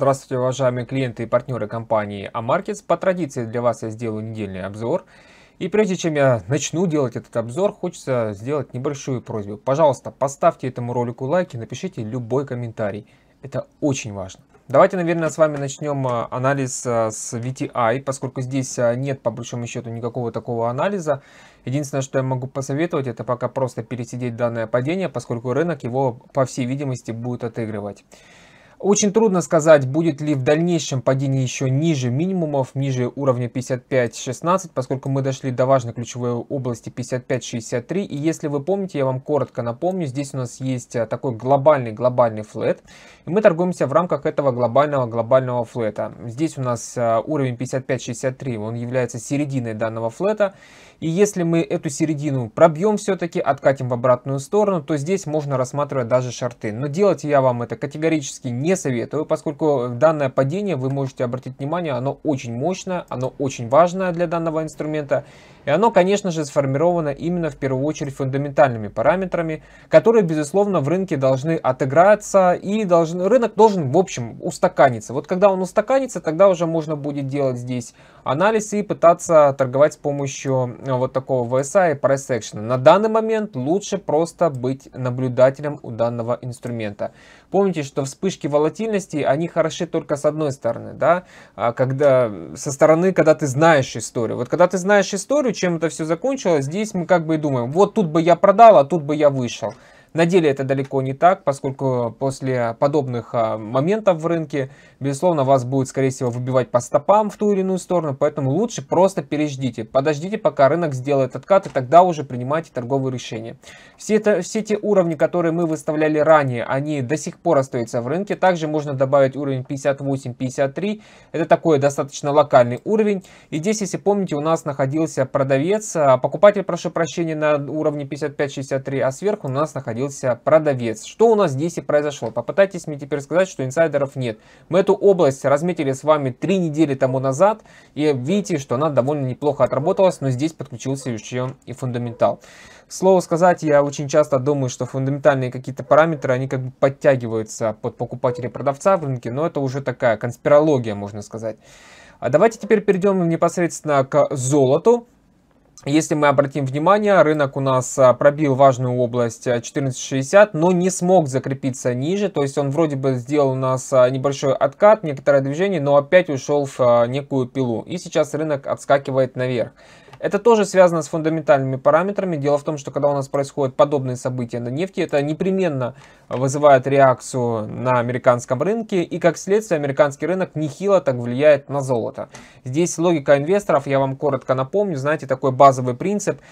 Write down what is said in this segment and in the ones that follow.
Здравствуйте, уважаемые клиенты и партнеры компании Амаркетс. По традиции для вас я сделаю недельный обзор. И прежде чем я начну делать этот обзор, хочется сделать небольшую просьбу. Пожалуйста, поставьте этому ролику лайк и напишите любой комментарий. Это очень важно. Давайте, наверное, с вами начнем э, анализ э, с VTI, поскольку здесь э, нет, по большому счету, никакого такого анализа. Единственное, что я могу посоветовать, это пока просто пересидеть данное падение, поскольку рынок его, по всей видимости, будет отыгрывать. Очень трудно сказать, будет ли в дальнейшем падение еще ниже минимумов, ниже уровня 55 16 поскольку мы дошли до важной ключевой области 55 63 И если вы помните, я вам коротко напомню, здесь у нас есть а, такой глобальный-глобальный флет. И мы торгуемся в рамках этого глобального-глобального флета. Здесь у нас а, уровень 55 63 он является серединой данного флета. И если мы эту середину пробьем все-таки, откатим в обратную сторону, то здесь можно рассматривать даже шорты Но делать я вам это категорически не не советую, поскольку данное падение, вы можете обратить внимание, оно очень мощное, оно очень важное для данного инструмента. И оно, конечно же, сформировано именно в первую очередь фундаментальными параметрами, которые, безусловно, в рынке должны отыграться и должен, рынок должен, в общем, устаканиться. Вот когда он устаканится, тогда уже можно будет делать здесь анализ и пытаться торговать с помощью э, вот такого VSA и Price Action. На данный момент лучше просто быть наблюдателем у данного инструмента. Помните, что вспышки волатильности, они хороши только с одной стороны, да, а когда, со стороны, когда ты знаешь историю. Вот когда ты знаешь историю, чем это все закончилось, здесь мы как бы и думаем, вот тут бы я продал, а тут бы я вышел. На деле это далеко не так, поскольку после подобных а, моментов в рынке, безусловно, вас будет, скорее всего, выбивать по стопам в ту или иную сторону, поэтому лучше просто переждите, подождите, пока рынок сделает откат, и тогда уже принимайте торговые решения. Все, это, все те уровни, которые мы выставляли ранее, они до сих пор остаются в рынке. Также можно добавить уровень 58-53, это такой достаточно локальный уровень. И здесь, если помните, у нас находился продавец, а, покупатель, прошу прощения, на уровне 55-63, а сверху у нас находился находился продавец. Что у нас здесь и произошло? Попытайтесь мне теперь сказать, что инсайдеров нет. Мы эту область разметили с вами три недели тому назад, и видите, что она довольно неплохо отработалась, но здесь подключился еще и фундаментал. Слово сказать, я очень часто думаю, что фундаментальные какие-то параметры, они как бы подтягиваются под покупателя продавца в рынке, но это уже такая конспирология, можно сказать. А давайте теперь перейдем непосредственно к золоту. Если мы обратим внимание, рынок у нас а, пробил важную область 1460, а, но не смог закрепиться ниже. То есть он вроде бы сделал у нас а, небольшой откат, некоторое движение, но опять ушел в некую пилу. И сейчас рынок отскакивает наверх. Это тоже связано с фундаментальными параметрами. Дело в том, что когда у нас происходят подобные события на нефти, это непременно вызывает реакцию на американском рынке, и как следствие американский рынок нехило так влияет на золото. Здесь логика инвесторов, я вам коротко напомню, знаете, такой базовый принцип –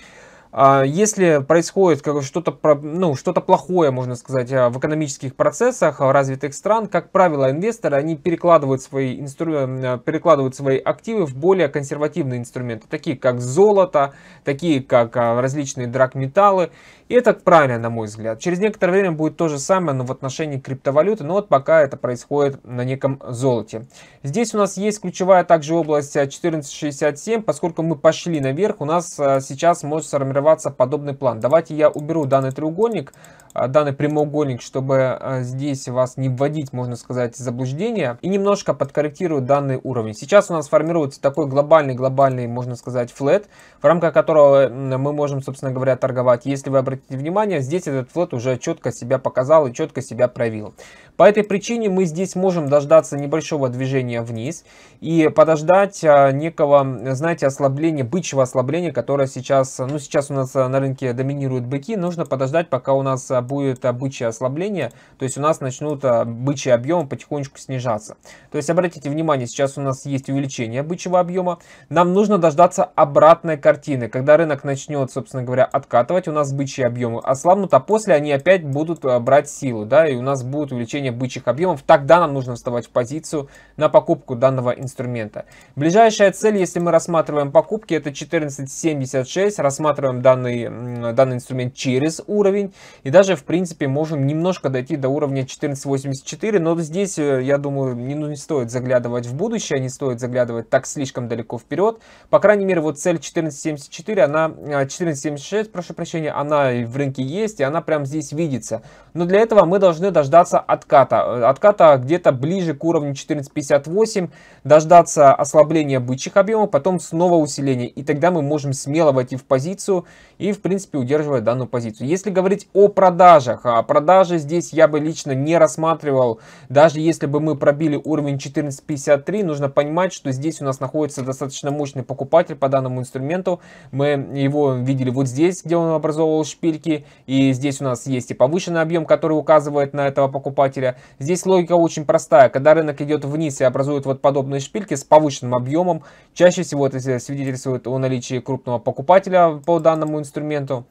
а если происходит что-то ну, что плохое, можно сказать, а, в экономических процессах а, развитых стран, как правило, инвесторы они перекладывают свои, инстру... перекладывают свои активы в более консервативные инструменты, такие как золото, такие как различные драгметаллы. И это правильно, на мой взгляд. Через некоторое время будет то же самое, но в отношении криптовалюты, но вот пока это происходит на неком золоте. Здесь у нас есть ключевая также область 1467, поскольку мы пошли наверх, у нас сейчас может сформироваться открываться подобный план. Давайте я уберу данный треугольник, а, данный прямоугольник, чтобы а, здесь вас не вводить, можно сказать, в заблуждение. И немножко подкорректирую данный уровень. Сейчас у нас формируется такой глобальный-глобальный, можно сказать, флет, в рамках которого мы можем, собственно говоря, торговать. Если вы обратите внимание, здесь этот флет уже четко себя показал и четко себя проявил. По этой причине мы здесь можем дождаться небольшого движения вниз и подождать а, некого, знаете, ослабления, бычьего ослабления, которое сейчас, ну сейчас у нас э, на рынке доминируют быки, нужно подождать, пока у нас э, будет э, бычье ослабление, то есть у нас начнут бычьи объемы потихонечку снижаться. То есть обратите внимание, сейчас у нас есть увеличение бычьего объема, нам нужно дождаться обратной картины, когда рынок начнет, собственно говоря, откатывать, у нас бычьи объемы ослабнут, а после они опять будут брать силу, да, и у нас будет увеличение бычьих объемов, тогда нам нужно вставать в позицию на покупку данного инструмента. Ближайшая цель, если мы рассматриваем покупки, это 14.76, рассматриваем данный, данный инструмент через уровень. И даже, в принципе, можем немножко дойти до уровня 1484. Но здесь, э, я думаю, не, ну, не стоит заглядывать в будущее, не стоит заглядывать так слишком далеко вперед. По крайней мере, вот цель 1474, она, 1476, э, прошу прощения, она в рынке есть, и она прям здесь видится. Но для этого мы должны дождаться отката. Э, отката где-то ближе к уровню 1458, дождаться ослабления бычьих объемов, потом снова усиление. И тогда мы можем смело войти в позицию и, в принципе, удерживает данную позицию. Если говорить о продажах, а продажи здесь я бы лично не рассматривал, даже если бы мы пробили уровень 14.53, нужно понимать, что здесь у нас находится достаточно мощный покупатель по данному инструменту. Мы его видели вот здесь, где он образовывал шпильки, и здесь у нас есть и повышенный объем, который указывает на этого покупателя. Здесь логика очень простая, когда рынок идет вниз и образует вот подобные шпильки с повышенным объемом, чаще всего это свидетельствует о наличии крупного покупателя по данному данному инструменту.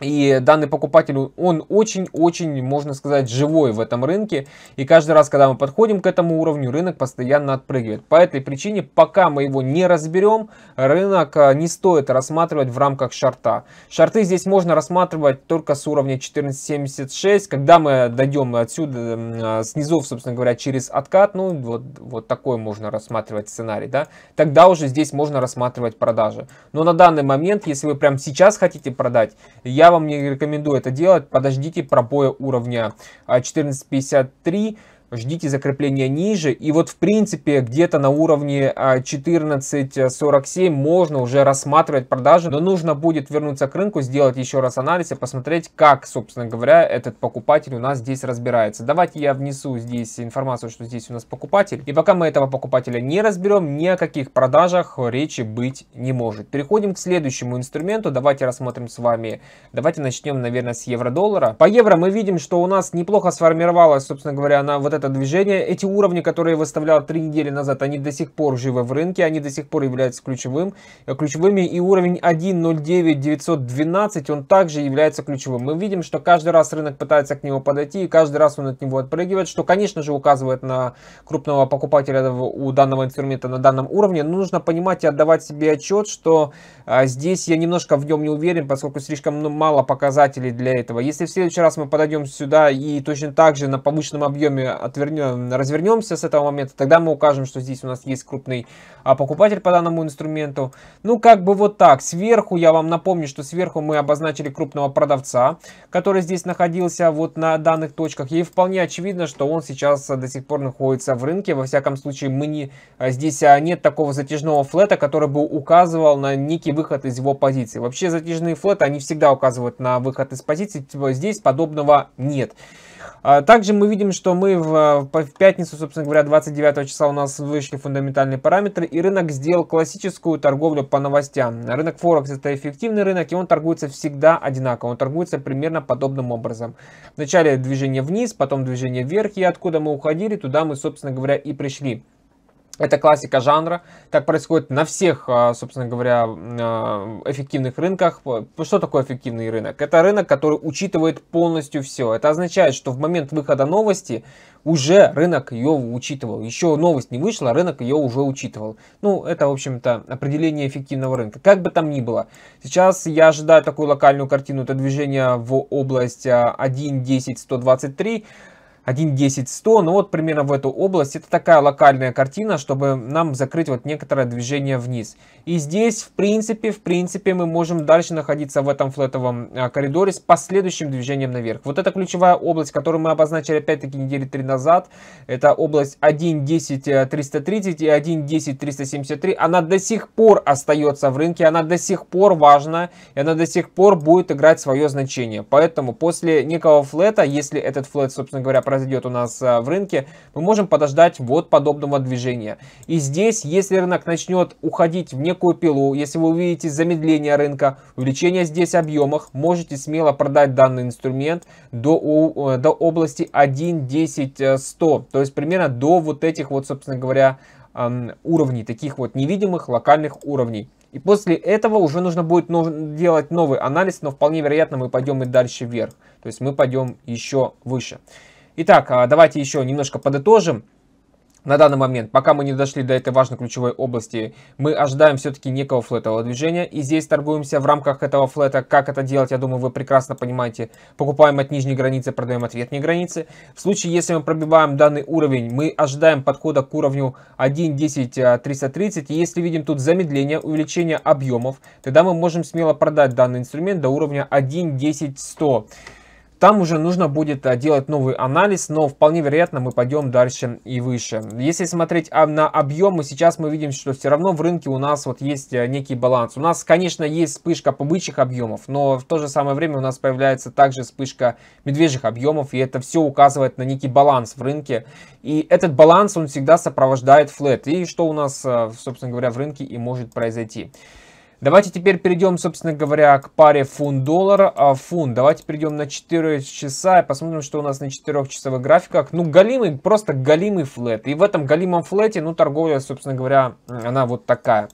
И данный покупатель, он очень-очень, можно сказать, живой в этом рынке. И каждый раз, когда мы подходим к этому уровню, рынок постоянно отпрыгивает. По этой причине, пока мы его не разберем, рынок э, не стоит рассматривать в рамках шарта. Шарты здесь можно рассматривать только с уровня 14.76. Когда мы дойдем отсюда, э, снизов, собственно говоря, через откат, ну вот, вот такой можно рассматривать сценарий, да, тогда уже здесь можно рассматривать продажи. Но на данный момент, если вы прямо сейчас хотите продать, я я вам не рекомендую это делать, подождите пробоя уровня 1453, а, ждите закрепления ниже. И вот в принципе где-то на уровне 14.47 а, можно уже рассматривать продажи, но нужно будет вернуться к рынку, сделать еще раз анализ и посмотреть, как, собственно говоря, этот покупатель у нас здесь разбирается. Давайте я внесу здесь информацию, что здесь у нас покупатель. И пока мы этого покупателя не разберем, ни о каких продажах речи быть не может. Переходим к следующему инструменту. Давайте рассмотрим с вами. Давайте начнем, наверное, с евро-доллара. По евро мы видим, что у нас неплохо сформировалась, собственно говоря, на вот это движение. Эти уровни, которые выставлял три недели назад, они до сих пор живы в рынке, они до сих пор являются ключевым, э, ключевыми. И уровень 1.09.912, он также является ключевым. Мы видим, что каждый раз рынок пытается к нему подойти, и каждый раз он от него отпрыгивает, что, конечно же, указывает на крупного покупателя у данного инструмента на данном уровне. Но нужно понимать и отдавать себе отчет, что а, здесь я немножко в нем не уверен, поскольку слишком ну, мало показателей для этого. Если в следующий раз мы подойдем сюда и точно так же на повышенном объеме отвернем, развернемся с этого момента, тогда мы укажем, что здесь у нас есть крупный а, покупатель по данному инструменту. Ну, как бы вот так. Сверху, я вам напомню, что сверху мы обозначили крупного продавца, который здесь находился вот на данных точках. И вполне очевидно, что он сейчас э, до сих пор находится в рынке. Во всяком случае, мы не, э, здесь э, нет такого затяжного флета, который бы указывал на некий выход из его позиции. Вообще затяжные флеты, они всегда указывают на выход из позиции. Типа здесь подобного нет. А, также мы видим, что мы в, в пятницу, собственно говоря, 29 числа у нас вышли фундаментальные параметры, и рынок сделал классическую торговлю по новостям. Рынок Форекс это эффективный рынок, и он торгуется всегда одинаково, он торгуется примерно подобным образом. Вначале движение вниз, потом движение вверх, и откуда мы уходили, туда мы, собственно говоря, и пришли. Это классика жанра, так происходит на всех, а, собственно говоря, а, эффективных рынках. Что такое эффективный рынок? Это рынок, который учитывает полностью все. Это означает, что в момент выхода новости уже рынок ее учитывал. Еще новость не вышла, рынок ее уже учитывал. Ну, это, в общем-то, определение эффективного рынка. Как бы там ни было. Сейчас я ожидаю такую локальную картину, это движение в область 1.10.123. А, 1.10.100, ну вот примерно в эту область. Это такая локальная картина, чтобы нам закрыть вот некоторое движение вниз. И здесь, в принципе, в принципе, мы можем дальше находиться в этом флетовом а, коридоре с последующим движением наверх. Вот это ключевая область, которую мы обозначили опять-таки недели три назад. Это область 1.10.330 и 1.10.373. Она до сих пор остается в рынке, она до сих пор важна, и она до сих пор будет играть свое значение. Поэтому после некого флета, если этот флет, собственно говоря, произойдет у нас а, в рынке, мы можем подождать вот подобного движения. И здесь, если рынок начнет уходить в некую пилу, если вы увидите замедление рынка, увеличение здесь объемах, можете смело продать данный инструмент до, э, до области 1, 100. Э, То есть примерно до вот этих вот, собственно говоря, уровней, таких вот невидимых локальных уровней. И после этого уже нужно будет делать новый анализ, но вполне вероятно мы пойдем и дальше вверх. То есть мы пойдем еще выше. Итак, а, давайте еще немножко подытожим. На данный момент, пока мы не дошли до этой важной ключевой области, мы ожидаем все-таки некого флетового движения. И здесь торгуемся в рамках этого флета. Как это делать, я думаю, вы прекрасно понимаете. Покупаем от нижней границы, продаем от верхней границы. В случае, если мы пробиваем данный уровень, мы ожидаем подхода к уровню 1.10.330. А, И если видим тут замедление, увеличение объемов, тогда мы можем смело продать данный инструмент до уровня 1.10.100. Там уже нужно будет э, делать новый анализ, но вполне вероятно мы пойдем дальше и выше. Если смотреть на объемы, сейчас мы видим, что все равно в рынке у нас вот есть э, некий баланс. У нас, конечно, есть вспышка побычьих объемов, но в то же самое время у нас появляется также вспышка медвежьих объемов, и это все указывает на некий баланс в рынке. И этот баланс, он всегда сопровождает флет. И что у нас, э, собственно говоря, в рынке и может произойти. Давайте теперь перейдем, собственно говоря, к паре фунт-доллар. А фунт, давайте перейдем на 4 часа и посмотрим, что у нас на 4-часовых графиках. Ну, галимый, просто галимый флет. И в этом галимом флете, ну, торговля, собственно говоря, она вот такая.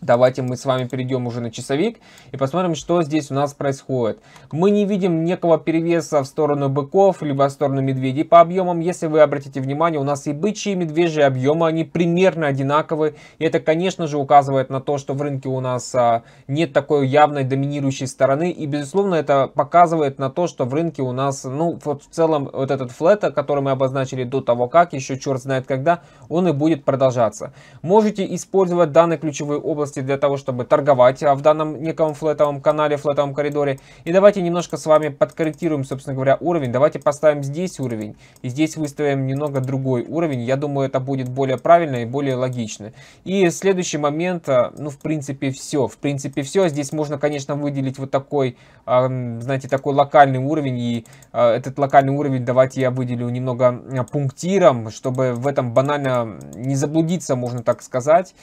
Давайте мы с вами перейдем уже на часовик и посмотрим, что здесь у нас происходит. Мы не видим некого перевеса в сторону быков, либо в сторону медведей по объемам. Если вы обратите внимание, у нас и бычьи, и медвежьи объемы, они примерно одинаковы. И это, конечно же, указывает на то, что в рынке у нас а, нет такой явной доминирующей стороны. И, безусловно, это показывает на то, что в рынке у нас, ну, вот в целом, вот этот флет, который мы обозначили до того, как, еще черт знает когда, он и будет продолжаться. Можете использовать данный ключевой область области для того, чтобы торговать а, в данном неком флетовом канале, флетовом коридоре. И давайте немножко с вами подкорректируем, собственно говоря, уровень. Давайте поставим здесь уровень и здесь выставим немного другой уровень. Я думаю, это будет более правильно и более логично. И следующий момент, а, ну, в принципе, все. В принципе, все. Здесь можно, конечно, выделить вот такой, а, знаете, такой локальный уровень. И этот локальный уровень давайте я выделю немного пунктиром, чтобы в этом банально не заблудиться, можно так сказать.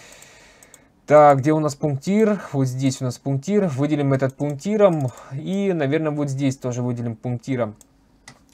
Так, где у нас пунктир? Вот здесь у нас пунктир. Выделим этот пунктиром. И, наверное, вот здесь тоже выделим пунктиром.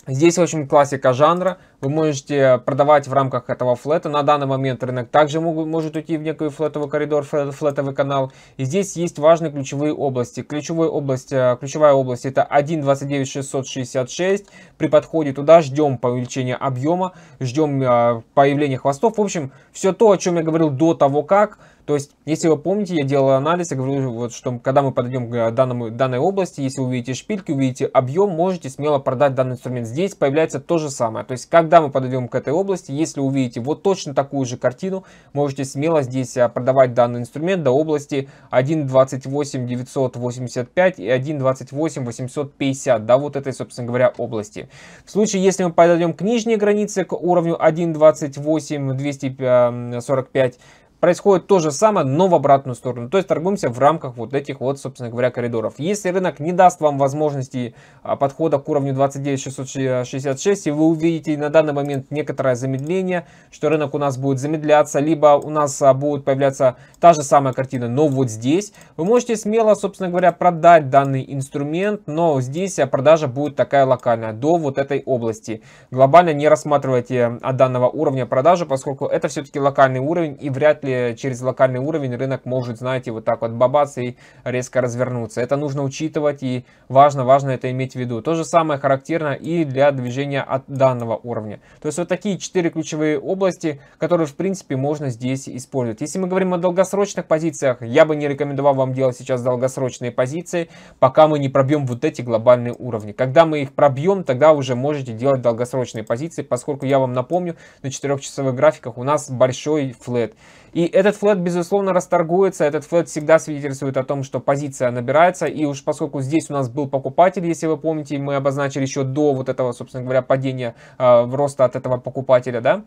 Здесь очень классика жанра. Вы можете продавать в рамках этого флета. На данный момент рынок также могут, может уйти в некий флетовый коридор, флетовый канал. И здесь есть важные ключевые области. Э, ключевая область, ключевая область это 1.29666. При подходе туда ждем увеличения объема, ждем э, появления хвостов. В общем, все то, о чем я говорил до того как. То есть, если вы помните, я делал анализ, я говорю, вот, что когда мы подойдем к данному, данной области, если увидите шпильки, увидите объем, можете смело продать данный инструмент. Здесь появляется то же самое. То есть, когда мы подойдем к этой области, если увидите вот точно такую же картину, можете смело здесь а, продавать данный инструмент до области 1.28985 и 1.28850, да, вот этой, собственно говоря, области. В случае, если мы подойдем к нижней границе, к уровню 1.28245, происходит то же самое, но в обратную сторону. То есть торгуемся в рамках вот этих вот, собственно говоря, коридоров. Если рынок не даст вам возможности а, подхода к уровню 29666, и вы увидите на данный момент некоторое замедление, что рынок у нас будет замедляться, либо у нас а, будет появляться та же самая картина, но вот здесь, вы можете смело, собственно говоря, продать данный инструмент, но здесь а, продажа будет такая локальная, до вот этой области. Глобально не рассматривайте от данного уровня продажи, поскольку это все-таки локальный уровень и вряд ли Э, через локальный уровень рынок может, знаете, вот так вот бабаться и резко развернуться. Это нужно учитывать и важно, важно это иметь в виду. То же самое характерно и для движения от данного уровня. То есть вот такие четыре ключевые области, которые в принципе можно здесь использовать. Если мы говорим о долгосрочных позициях, я бы не рекомендовал вам делать сейчас долгосрочные позиции, пока мы не пробьем вот эти глобальные уровни. Когда мы их пробьем, тогда уже можете делать долгосрочные позиции, поскольку я вам напомню, на 4-часовых графиках у нас большой флет. И этот флэт безусловно, расторгуется, этот флэт всегда свидетельствует о том, что позиция набирается, и уж поскольку здесь у нас был покупатель, если вы помните, мы обозначили еще до вот этого, собственно говоря, падения э, роста от этого покупателя, да,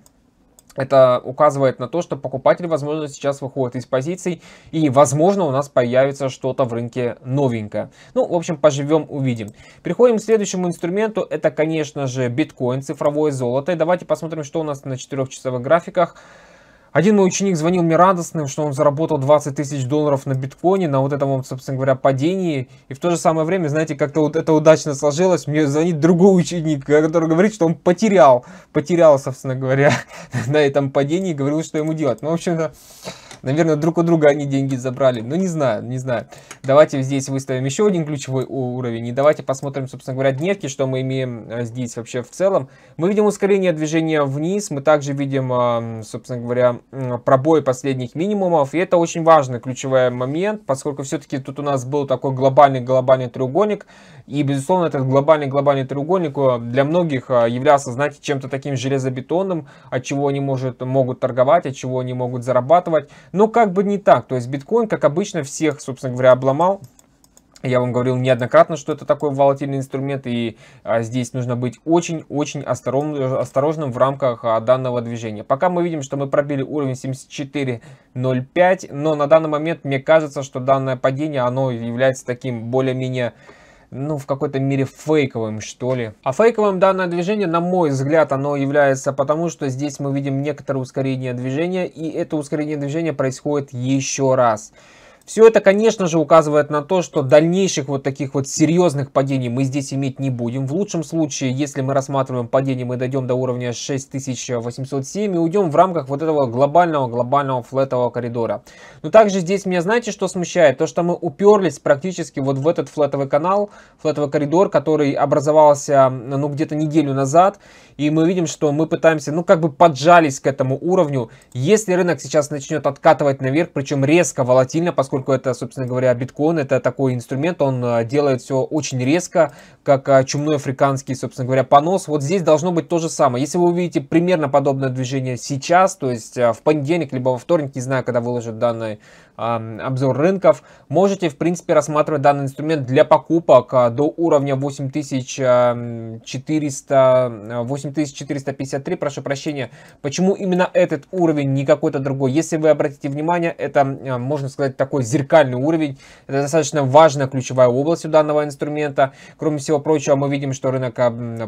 это указывает на то, что покупатель, возможно, сейчас выходит из позиций, и, возможно, у нас появится что-то в рынке новенькое. Ну, в общем, поживем, увидим. Переходим к следующему инструменту. Это, конечно же, биткоин, цифровое золото. И давайте посмотрим, что у нас на 4-часовых графиках. Один мой ученик звонил мне радостным, что он заработал 20 тысяч долларов на биткоине, на вот этом, собственно говоря, падении. И в то же самое время, знаете, как-то вот это удачно сложилось. Мне звонит другой ученик, который говорит, что он потерял, потерял, собственно говоря, на этом падении, говорил, что ему делать. Ну, в общем-то, Наверное, друг у друга они деньги забрали. но ну, не знаю, не знаю. Давайте здесь выставим еще один ключевой уровень. И давайте посмотрим, собственно говоря, дневки, что мы имеем э, здесь вообще в целом. Мы видим ускорение движения вниз. Мы также видим, собственно говоря, пробой последних минимумов. И это очень важный ключевой момент, поскольку все-таки тут у нас был такой глобальный-глобальный треугольник. И, безусловно, этот глобальный-глобальный треугольник э, для многих э, являлся, знаете, чем-то таким железобетонным, от чего они может, могут торговать, от чего они могут зарабатывать. Но как бы не так. То есть биткоин, как обычно, всех, собственно говоря, обломал. Я вам говорил неоднократно, что это такой волатильный инструмент, и а, здесь нужно быть очень-очень осторожным в рамках а, данного движения. Пока мы видим, что мы пробили уровень 74.05, но на данный момент мне кажется, что данное падение, оно является таким более-менее ну, в какой-то мере фейковым, что ли. А фейковым данное движение, на мой взгляд, оно является потому, что здесь мы видим некоторое ускорение движения, и это ускорение движения происходит еще раз. Все это, конечно же, указывает на то, что дальнейших вот таких вот серьезных падений мы здесь иметь не будем. В лучшем случае, если мы рассматриваем падение, мы дойдем до уровня 6807 и уйдем в рамках вот этого глобального-глобального флетового коридора. Но также здесь меня, знаете, что смущает? То, что мы уперлись практически вот в этот флетовый канал, флетовый коридор, который образовался, ну, где-то неделю назад. И мы видим, что мы пытаемся, ну, как бы поджались к этому уровню. Если рынок сейчас начнет откатывать наверх, причем резко, волатильно, поскольку поскольку это, собственно говоря, биткоин, это такой инструмент, он э, делает все очень резко, как э, чумной африканский, собственно говоря, понос. Вот здесь должно быть то же самое. Если вы увидите примерно подобное движение сейчас, то есть э, в понедельник, либо во вторник, не знаю, когда выложат данный обзор рынков. Можете, в принципе, рассматривать данный инструмент для покупок а, до уровня 8400, 8453, а, прошу прощения. Почему именно этот уровень, не какой-то другой? Если вы обратите внимание, это, а, можно сказать, такой зеркальный уровень. Это достаточно важная ключевая область у данного инструмента. Кроме всего прочего, мы видим, что рынок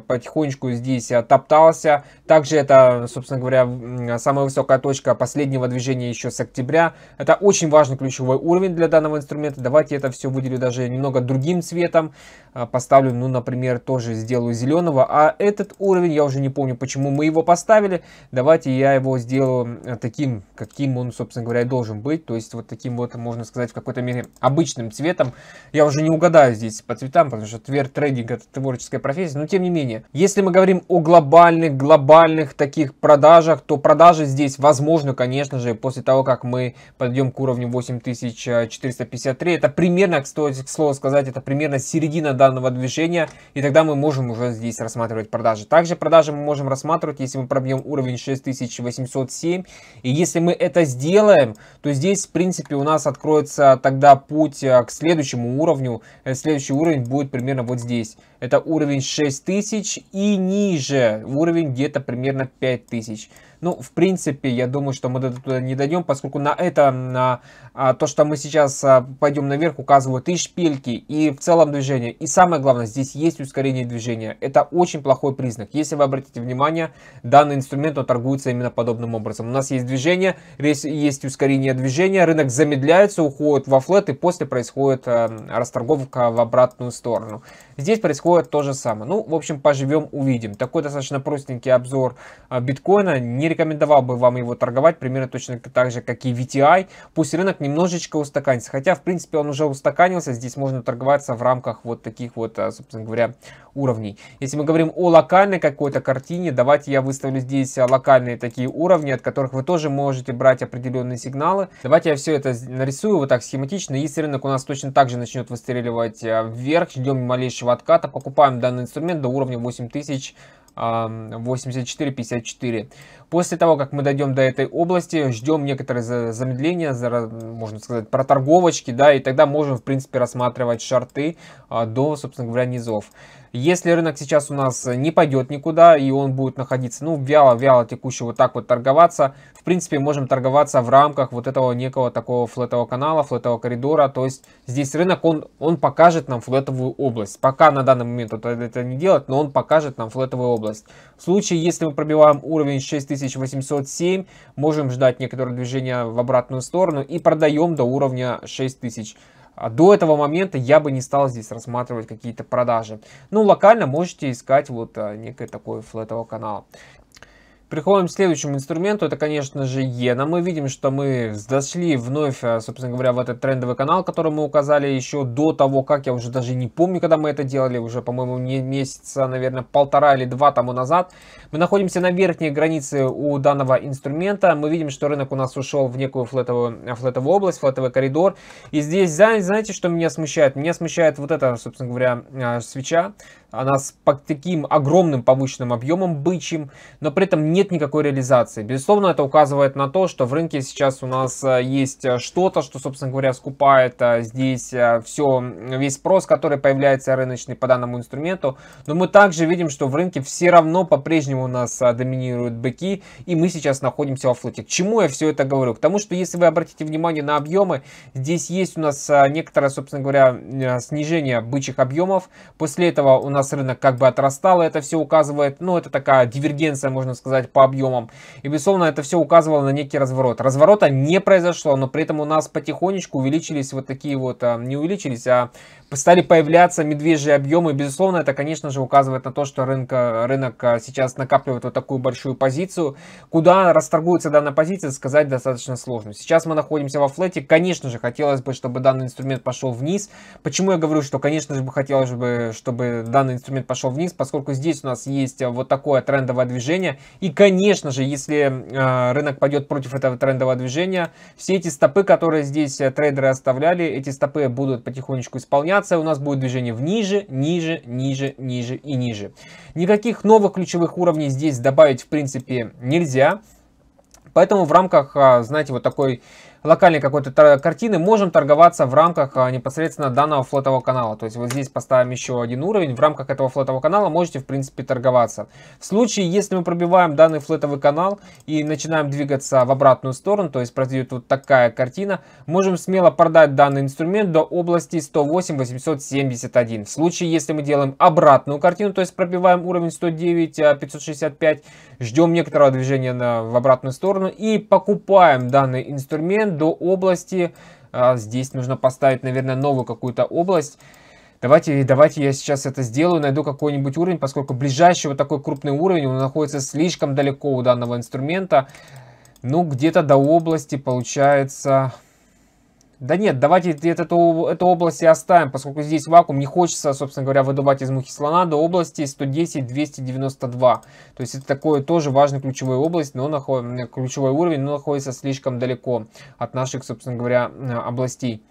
потихонечку здесь топтался. Также это, собственно говоря, самая высокая точка последнего движения еще с октября. Это очень важно важный ключевой уровень для данного инструмента. Давайте это все выделю даже немного другим цветом. А, поставлю, ну, например, тоже сделаю зеленого. А этот уровень, я уже не помню, почему мы его поставили. Давайте я его сделаю э, таким, каким он, собственно говоря, и должен быть. То есть вот таким вот, можно сказать, в какой-то мере обычным цветом. Я уже не угадаю здесь по цветам, потому что твер трейдинг это творческая профессия. Но тем не менее, если мы говорим о глобальных, глобальных таких продажах, то продажи здесь возможно, конечно же, после того, как мы подойдем к уровню уровню 8453. Это примерно, кстати, к слову сказать, это примерно середина данного движения. И тогда мы можем уже здесь рассматривать продажи. Также продажи мы можем рассматривать, если мы пробьем уровень 6807. И если мы это сделаем, то здесь, в принципе, у нас откроется тогда путь э, к следующему уровню. Э, следующий уровень будет примерно вот здесь это уровень 6000 и ниже, уровень где-то примерно 5000. Ну, в принципе, я думаю, что мы до туда не дойдем, поскольку на это, на а, то, что мы сейчас а, пойдем наверх, указывают и шпильки, и в целом движение. И самое главное, здесь есть ускорение движения. Это очень плохой признак. Если вы обратите внимание, данный инструмент, он торгуется именно подобным образом. У нас есть движение, есть ускорение движения, рынок замедляется, уходит во флет, и после происходит а, расторговка в обратную сторону. Здесь происходит такое то же самое. Ну, в общем, поживем, увидим. Такой достаточно простенький обзор а, биткоина. Не рекомендовал бы вам его торговать, примерно точно так же, как и VTI. Пусть рынок немножечко устаканится, хотя, в принципе, он уже устаканился. Здесь можно торговаться в рамках вот таких вот, а, собственно говоря, уровней. Если мы говорим о локальной какой-то картине, давайте я выставлю здесь а, локальные такие уровни, от которых вы тоже можете брать определенные сигналы. Давайте я все это нарисую вот так схематично, если рынок у нас точно так же начнет выстреливать а, вверх, ждем малейшего отката, покупаем данный инструмент до уровня 8000 84-54. После того, как мы дойдем до этой области, ждем некоторые замедления, можно сказать, проторговочки, да, и тогда можем, в принципе, рассматривать шарты а, до, собственно говоря, низов. Если рынок сейчас у нас не пойдет никуда, и он будет находиться, ну, вяло-вяло текущий вот так вот торговаться, принципе, можем торговаться в рамках вот этого некого такого флетового канала, флетового коридора. То есть здесь рынок, он, он покажет нам флетовую область. Пока на данный момент это, это не делать, но он покажет нам флетовую область. В случае, если мы пробиваем уровень 6807, можем ждать некоторое движение в обратную сторону и продаем до уровня 6000. А до этого момента я бы не стал здесь рассматривать какие-то продажи. Ну, локально можете искать вот а, некое такое флетового канала. Приходим к следующему инструменту, это, конечно же, иена. Мы видим, что мы зашли вновь, а, собственно говоря, в этот трендовый канал, который мы указали еще до того, как я уже даже не помню, когда мы это делали, уже, по-моему, месяца, наверное, полтора или два тому назад. Мы находимся на верхней границе у данного инструмента. Мы видим, что рынок у нас ушел в некую флетовую, а, флетовую область, флетовый коридор. И здесь, знаете, что меня смущает? Меня смущает вот эта, собственно говоря, а, свеча она с таким огромным повышенным объемом бычьим, но при этом нет никакой реализации. Безусловно, это указывает на то, что в рынке сейчас у нас э, есть э, что-то, что, собственно говоря, скупает э, здесь все, весь спрос, который появляется рыночный по данному инструменту. Но мы также видим, что в рынке все равно по-прежнему у нас доминируют быки, и мы сейчас находимся во флоте. К чему я все это говорю? К тому, что если вы обратите внимание на объемы, здесь есть у нас некоторое, собственно говоря, снижение бычьих объемов. После этого у нас нас рынок как бы отрастал, и это все указывает, ну, это такая дивергенция, можно сказать, по объемам. И, безусловно, это все указывало на некий разворот. Разворота не произошло, но при этом у нас потихонечку увеличились вот такие вот, а, не увеличились, а стали появляться медвежьи объемы. Безусловно, это, конечно же, указывает на то, что рынка рынок а, сейчас накапливает вот такую большую позицию. Куда расторгуется данная позиция, сказать достаточно сложно. Сейчас мы находимся во флете. Конечно же, хотелось бы, чтобы данный инструмент пошел вниз. Почему я говорю, что, конечно же, хотелось бы, чтобы данный данный инструмент пошел вниз, поскольку здесь у нас есть э, вот такое трендовое движение. И, конечно же, если э, рынок пойдет против этого трендового движения, все эти стопы, которые здесь э, трейдеры оставляли, эти стопы будут потихонечку исполняться. У нас будет движение вниже, ниже, ниже, ниже и ниже. Никаких новых ключевых уровней здесь добавить, в принципе, нельзя. Поэтому в рамках, а, знаете, вот такой локальной какой-то картины, можем торговаться в рамках а, непосредственно данного флотового канала. То есть вот здесь поставим еще один уровень, в рамках этого флотового канала можете в принципе торговаться. В случае, если мы пробиваем данный флотовый канал и начинаем двигаться в обратную сторону, то есть произойдет вот такая картина, можем смело продать данный инструмент до области 108 871. В случае, если мы делаем обратную картину, то есть пробиваем уровень 109 565, а, ждем некоторого движения на, в обратную сторону и покупаем данный инструмент момент до области. А, здесь нужно поставить, наверное, новую какую-то область. Давайте, давайте я сейчас это сделаю, найду какой-нибудь уровень, поскольку ближайший вот такой крупный уровень, он находится слишком далеко у данного инструмента. Ну, где-то до области, получается, да нет, давайте эту, эту область и оставим, поскольку здесь вакуум. Не хочется, собственно говоря, выдувать из мухи слона до области 110-292. То есть это такой тоже важный ключевой область, но наход... ключевой уровень, но находится слишком далеко от наших, собственно говоря, областей.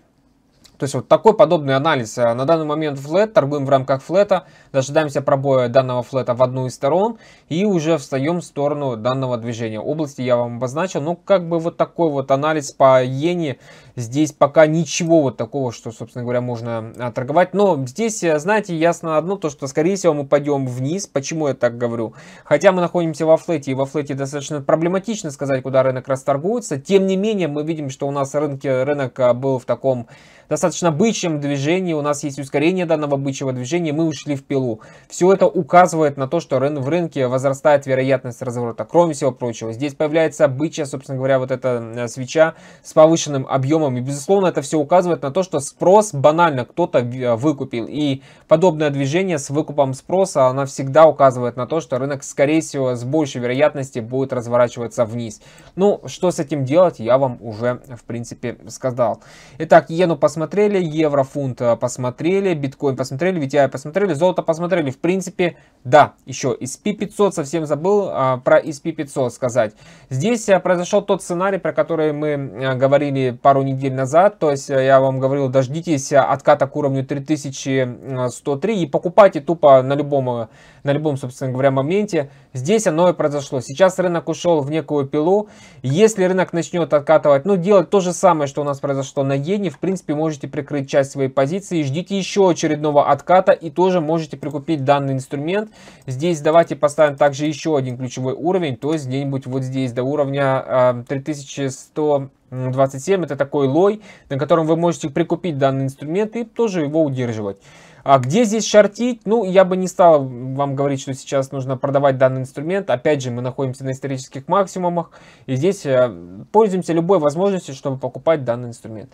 То есть вот такой подобный анализ. Э, на данный момент флет, торгуем в рамках флета, дожидаемся пробоя данного флета в одну из сторон и уже встаем в сторону данного движения. Области я вам обозначил, но как бы вот такой вот анализ по иене. Здесь пока ничего вот такого, что, собственно говоря, можно э, торговать. Но здесь, э, знаете, ясно одно, то что, скорее всего, мы пойдем вниз. Почему я так говорю? Хотя мы находимся во флете, и во флете достаточно проблематично сказать, куда рынок расторгуется. Тем не менее, мы видим, что у нас рынки, рынок был в таком достаточно бычьем движении, у нас есть ускорение данного бычьего движения, мы ушли в пилу. Все это указывает на то, что в рынке возрастает вероятность разворота. Кроме всего прочего, здесь появляется бычья, собственно говоря, вот эта э, свеча с повышенным объемом. И, безусловно, это все указывает на то, что спрос банально кто-то э, выкупил. И подобное движение с выкупом спроса, она всегда указывает на то, что рынок, скорее всего, с большей вероятностью будет разворачиваться вниз. Ну, что с этим делать, я вам уже, в принципе, сказал. Итак, иену посмотрим посмотрели, еврофунт э, посмотрели, биткоин посмотрели, VTI посмотрели, золото посмотрели. В принципе, да, еще SP500, совсем забыл а, про SP500 сказать. Здесь а, э, произошел тот сценарий, про который мы а, говорили пару недель назад. То есть я вам говорил, дождитесь отката к уровню 3103 и покупайте тупо на любом, на любом собственно говоря, моменте. Здесь оно и произошло. Сейчас рынок ушел в некую пилу. Если рынок начнет откатывать, ну, делать то же самое, что у нас произошло на иене, в принципе, можно можете прикрыть часть своей позиции, ждите еще очередного отката и тоже можете прикупить данный инструмент. Здесь давайте поставим также еще один ключевой уровень, то есть где-нибудь вот здесь до уровня 3100 а, 27 это такой лой, на котором вы можете прикупить данный инструмент и тоже его удерживать. А где здесь шортить? Ну, я бы не стал вам говорить, что сейчас нужно продавать данный инструмент. Опять же, мы находимся на исторических максимумах. И здесь э, пользуемся любой возможностью, чтобы покупать данный инструмент.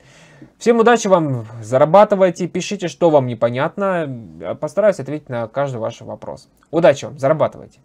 Всем удачи вам, зарабатывайте, пишите, что вам непонятно. Постараюсь ответить на каждый ваш вопрос. Удачи вам, зарабатывайте.